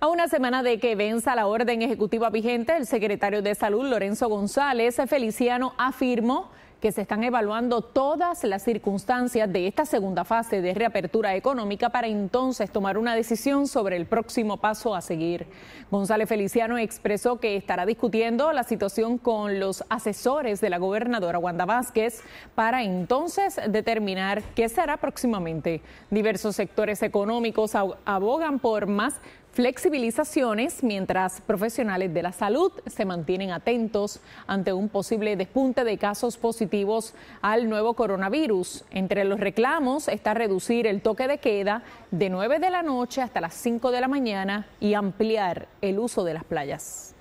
A una semana de que venza la orden ejecutiva vigente, el secretario de Salud, Lorenzo González Feliciano, afirmó que se están evaluando todas las circunstancias de esta segunda fase de reapertura económica para entonces tomar una decisión sobre el próximo paso a seguir. González Feliciano expresó que estará discutiendo la situación con los asesores de la gobernadora Wanda Vázquez para entonces determinar qué será próximamente. Diversos sectores económicos abogan por más flexibilizaciones mientras profesionales de la salud se mantienen atentos ante un posible despunte de casos positivos al nuevo coronavirus. Entre los reclamos está reducir el toque de queda de 9 de la noche hasta las 5 de la mañana y ampliar el uso de las playas.